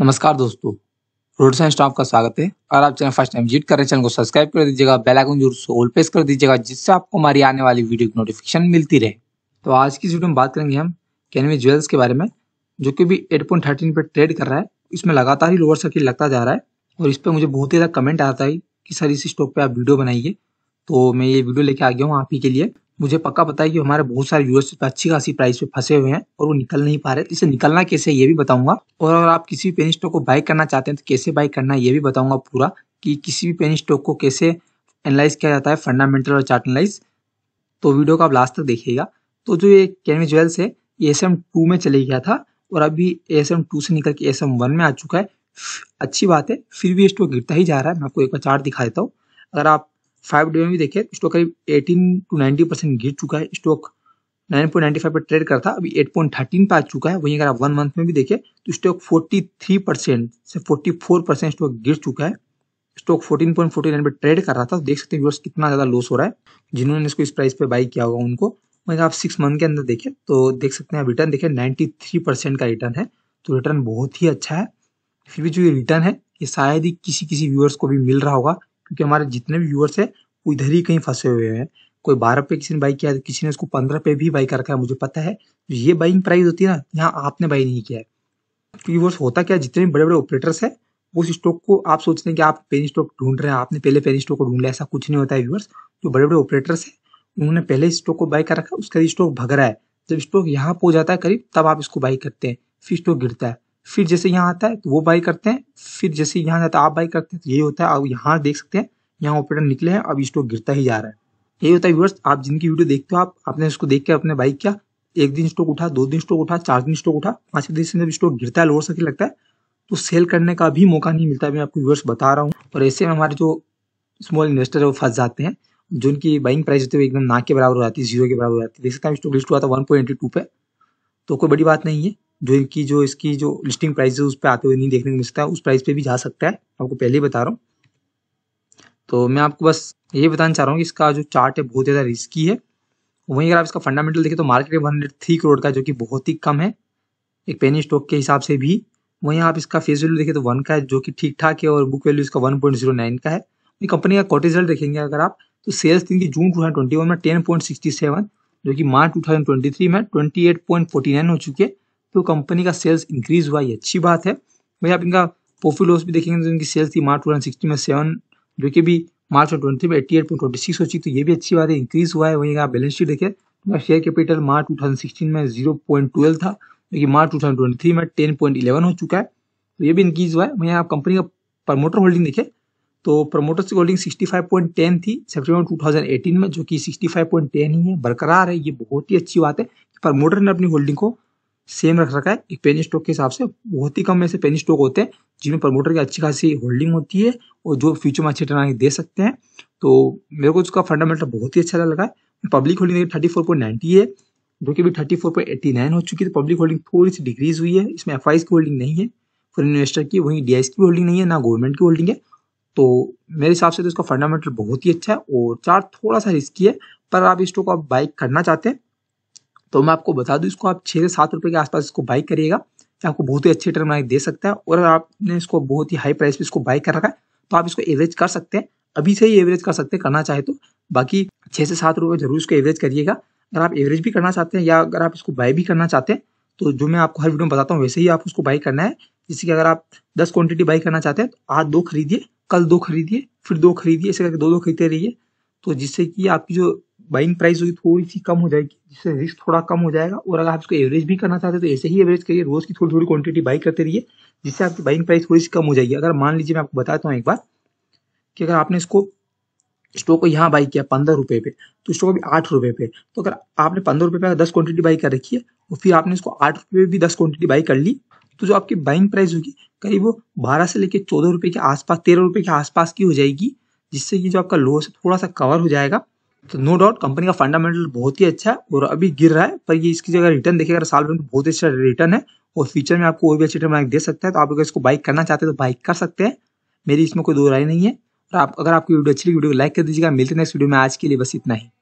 नमस्कार दोस्तों road science staff का स्वागत है और आप चैनल फर्स्ट टाइम विजिट कर रहे हैं चैनल को सब्सक्राइब कर दीजिएगा बेल आइकन जरूर से ऑल प्रेस कर दीजिएगा जिससे आपको हमारी आने वाली वीडियो की नोटिफिकेशन मिलती रहे तो आज की वीडियो में बात करेंगे हम कैनवी ज्वेल्स के बारे में जो कि भी एट पॉइंट थर्टीन पर ट्रेड कर रहा है इसमें लगातार ही लोअर सर्किट लगता जा रहा है और इस पर मुझे बहुत ही ज़्यादा कमेंट आता है कि सर इस स्टॉक पर आप वीडियो बनाइए तो मैं ये वीडियो लेके आ गया हूँ आप ही के लिए मुझे पक्का पता है कि हमारे बहुत सारे पे अच्छी खासी प्राइस पे फंसे हुए हैं और वो निकल नहीं पा रहे तो इसे निकलना कैसे ये भी बताऊंगा और अगर आप किसी भी पेनी स्टॉक को बाई करना चाहते हैं तो कैसे बाई करना है ये भी बताऊंगा पूरा कि किसी भी पेनी स्टॉक को कैसे एनालाइज किया जाता है फंडामेंटल और चार्ट एनालाइज तो वीडियो का आप लास्ट तक देखिएगा तो जो ये कैनवी ज्वेल्स है ये एस एम टू में चले गया था और अभी एस एम टू से निकल के एस एम वन में आ चुका है अच्छी बात है फिर भी स्टॉक गिरता ही जा रहा है मैं आपको एक बार चार्ट दिखा देता हूँ अगर आप फाइव डे में भी देखिए स्टॉक करीब एटीन टू नाइनटी परसेंट गिर चुका है स्टॉक 9.95 पर ट्रेड करता अभी 8.13 पर आ चुका है वहीं अगर आप वन मंथ में भी देखिए तो स्टॉक 43 परसेंट से 44 परसेंट स्टॉक गिर चुका है स्टॉक 14.49 पर ट्रेड कर रहा था तो देख सकते हैं कितना ज़्यादा लॉस हो रहा है जिन्होंने इसको इस प्राइस पे बाई किया होगा उनको वहीं आप सिक्स मंथ के अंदर देखें तो देख सकते हैं रिटर्न देखें नाइन्टी का रिटर्न है तो रिटर्न बहुत ही अच्छा है फिर भी जो ये रिटर्न है ये शायद ही किसी किसी व्यूअर्स को भी मिल रहा होगा क्योंकि हमारे जितने भी व्यूअर्स है वो इधर ही कहीं फंसे हुए हैं कोई बारह पे किसी ने बाई किया तो किसी ने उसको पंद्रह पे भी बाई कर रखा है मुझे पता है तो ये बाइंग प्राइस होती है ना यहाँ आपने बाई नहीं किया है क्योंकि व्यूअर्स होता क्या जितने बड़े बड़े ऑपरेटर्स है उस स्टॉक को आप सोच रहे हैं कि आप पेनी स्टॉक ढूंढ रहे हैं आपने पहले पेनी स्टॉक को ढूंढ लिया ऐसा कुछ नहीं होता है व्यूअर्स जो बड़े बड़े ऑपरेटर्स है उन्होंने पहले स्टॉक को बाई कर रखा है उसका स्टॉक भग रहा है जब स्टॉक यहाँ पहुंच जाता है करीब तब आप इसको बाई करते हैं फिर स्टॉक गिरता है फिर जैसे यहाँ आता है तो वो बाई करते हैं फिर जैसे यहाँ जाता है आप बाई करते हैं तो ये होता है आप यहाँ देख सकते हैं यहाँ ऑपरेटर निकले हैं अब स्टॉक गिरता ही जा रहा है ये होता है व्यूअर्स आप जिनकी वीडियो देखते हो आप आपने उसको देख के अपने बाइक किया एक दिन स्टॉक उठा दो दिन स्टॉक उठा चार दिन स्टॉक उठा पांच दिन से जब स्टॉक गिरता है लोअर सके लगता है तो सेल करने का भी मौका नहीं मिलता मैं आपको व्यवर्स बता रहा हूँ और ऐसे में हमारे जो स्मॉल इन्वेस्टर है वो फंस जाते हैं जो उनकी बाइंग प्राइस होती है एकदम ना के बराबर हो जाती है जीरो के बराबर हो जाती है देख सकते हैं स्टॉक लिस्ट हुआ था वन पॉइंट टू पे तो कोई बड़ी बात नहीं है जो इनकी जो इसकी जो लिस्टिंग प्राइस है उस पर आते हुए नहीं देखने को मिलता है उस प्राइस पे भी जा सकता है आपको पहले ही बता रहा हूँ तो मैं आपको बस ये बताना चाह रहा हूँ कि इसका जो चार्ट है बहुत ज़्यादा रिस्की है वहीं अगर आप इसका फंडामेंटल देखें तो market one hundred three crore का जो कि बहुत ही कम है एक पेनी स्टॉक के हिसाब से भी वहीं आप इसका फेस वैल्यू देखें तो वन का है जो कि ठीक ठाक है और बुक वैल्यू इसका वन पॉइंट जीरो नाइन का है कंपनी का कॉटेज रिजल्ट देखेंगे अगर आप तो सेल्स थी June two thousand twenty one में टेन पॉइंट सिक्सटी सेवन जो कि March two thousand twenty three में twenty eight point forty nine हो चुकी है तो कंपनी का सेल्स इंक्रीज हुआ ये अच्छी बात है वही आप इनका प्रॉफिट लॉस भी देखेंगे तो इनकी सेल्स थी मार्च टू में सेवन जो कि भी मार्च ट्वेंटी में eighty eight point twenty six हो चुकी तो ये भी अच्छी बात है इंक्रीज हुआ है वहीं आप बैलेंस शीट देखें उनका शेयर कैपिटल मार्च टू में जीरो पॉइंट था जो कि March two thousand twenty three में टेन पॉइंट इलेवन हो चुका है तो ये भी इंक्रीज हुआ है वहीं आप कंपनी का प्रमोटर होल्डिंग देखे तो प्रमोटर्स की होल्डिंग 65.10 थी सितंबर 2018 में जो कि 65.10 ही है बरकरार है ये बहुत ही अच्छी बात है प्रमोटर ने अपनी होल्डिंग को सेम रख रखा है एक पेनी स्टॉक के हिसाब से बहुत ही कम ऐसे पेनी स्टॉक होते हैं जिनमें प्रमोटर की अच्छी खासी होल्डिंग होती है और जो फ्यूचर में अच्छी टर्न दे सकते हैं तो मेरे को उसका फंडामेंटल बहुत ही अच्छा लगा है public holding thirty four point ninety है जो कि अभी thirty four point eighty nine हो चुकी है तो पब्लिक होल्डिंग थोड़ी सी डिक्रीज हुई है इसमें एफ की होल्डिंग नहीं है फॉर इन्वेस्टर की वहीं डी की होल्डिंग नहीं है ना गवर्नमेंट की होल्डिंग है तो मेरे हिसाब से तो इसका फंडामेंटल बहुत ही अच्छा है और चार्ट थोड़ा सा रिस्की है पर आप स्टॉक आप बाइक करना चाहते हैं तो मैं आपको बता दूं इसको आप छः से सात रुपये के आसपास इसको बाई करिएगा आपको बहुत ही टर्म टर्न दे सकता है और आपने इसको बहुत ही हाई प्राइस पे इसको बाई कर रखा है तो आप इसको एवरेज कर सकते हैं अभी से ही एवरेज कर सकते हैं करना चाहे तो बाकी छः से सात रुपये जरूर इसको एवरेज करिएगा अगर आप एवरेज भी करना चाहते हैं या अगर आप इसको बाई भी करना चाहते हैं तो जो मैं आपको हर वीडियो में बताता हूँ वैसे ही आप उसको बाई करना है जैसे कि अगर आप दस क्वांटिटी बाई करना चाहते हैं तो आज दो खरीदिए कल दो खरीदिए फिर दो खरीदिए ऐसे करके दो दो खरीदते रहिए तो जिससे कि आपकी जो बाइंग प्राइस होगी थोड़ी सी कम हो जाएगी जिससे रिस्क थोड़ा कम हो जाएगा और अगर आप इसको एवरेज भी करना चाहते हैं तो ऐसे ही एवरेज करिए रोज की थोड़ी थोड़ी क्वांटिटी बाई करते रहिए जिससे आपकी बाइंग प्राइस थोड़ी सी कम हो जाएगी अगर मान लीजिए मैं आपको बताता हूँ एक बार कि अगर आपने इसको स्टॉक को यहाँ बाई किया पंद्रह रुपये पे तो स्टॉक अभी आठ रुपये पे तो अगर आपने पंद्रह रुपये पे दस क्वांटिटी बाई कर रखी है और फिर आपने इसको आठ रुपये पे भी दस क्वांटिटी बाई कर ली तो जो आपकी बाइंग प्राइस होगी करीब वो बारह से लेकर चौदह रुपये के आसपास तेरह रुपये के आसपास की हो जाएगी जिससे कि जो आपका लॉस थोड़ा सा कवर हो जाएगा तो नो डाउट कंपनी का फंडामेंटल बहुत ही अच्छा है और अभी गिर रहा है पर ये इसकी जगह रिटर्न देखिए अगर साल भर में बहुत अच्छा रिटर्न है और फ्यूचर में आपको और भी अच्छी रिटर्न दे सकता है तो आप अगर इसको बाइक करना चाहते हैं तो बाइक कर सकते हैं मेरी इसमें कोई दो राय नहीं है और आप अगर आपकी वीडियो अच्छी वीडियो को लाइक कर दीजिएगा मिलते नेक्स्ट वीडियो में आज के लिए बस इतना ही